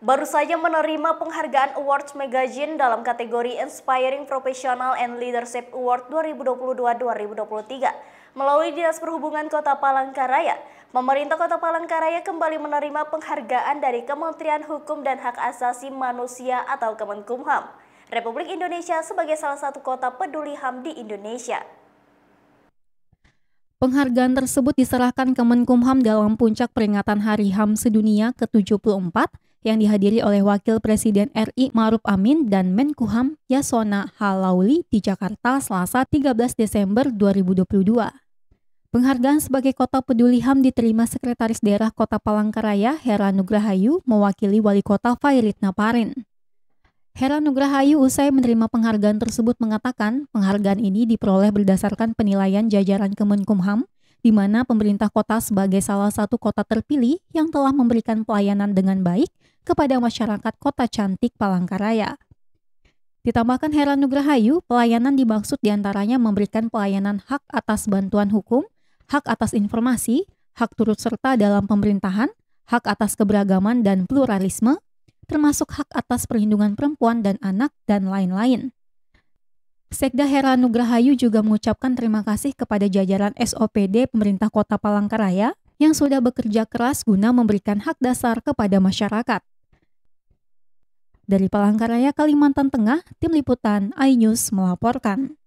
baru saja menerima penghargaan Awards Magazine dalam kategori Inspiring Professional and Leadership Award 2022-2023. Melalui Dinas Perhubungan Kota Palangkaraya, pemerintah Kota Palangkaraya kembali menerima penghargaan dari Kementerian Hukum dan Hak Asasi Manusia atau Kemenkumham. Republik Indonesia sebagai salah satu kota peduli HAM di Indonesia. Penghargaan tersebut diserahkan Kemenkumham dalam puncak peringatan Hari HAM Sedunia ke-74 yang dihadiri oleh Wakil Presiden RI Maruf Amin dan Menkuham Yasona Halauli di Jakarta Selasa 13 Desember 2022. Penghargaan sebagai Kota Peduli HAM diterima Sekretaris Daerah Kota Palangkaraya Hera Nugrahayu mewakili Wali Kota Fairit Naparin. Hera Nugrahayu usai menerima penghargaan tersebut mengatakan penghargaan ini diperoleh berdasarkan penilaian jajaran Kemenkumham di mana pemerintah kota sebagai salah satu kota terpilih yang telah memberikan pelayanan dengan baik kepada masyarakat kota cantik Palangkaraya. Ditambahkan Heran Nugrahayu, pelayanan dimaksud diantaranya memberikan pelayanan hak atas bantuan hukum, hak atas informasi, hak turut serta dalam pemerintahan, hak atas keberagaman dan pluralisme, termasuk hak atas perlindungan perempuan dan anak, dan lain-lain. Sekda Heran Nugrahayu juga mengucapkan terima kasih kepada jajaran SOPD pemerintah kota Palangkaraya yang sudah bekerja keras guna memberikan hak dasar kepada masyarakat. Dari Palangkaraya, Kalimantan Tengah, Tim Liputan iNews melaporkan.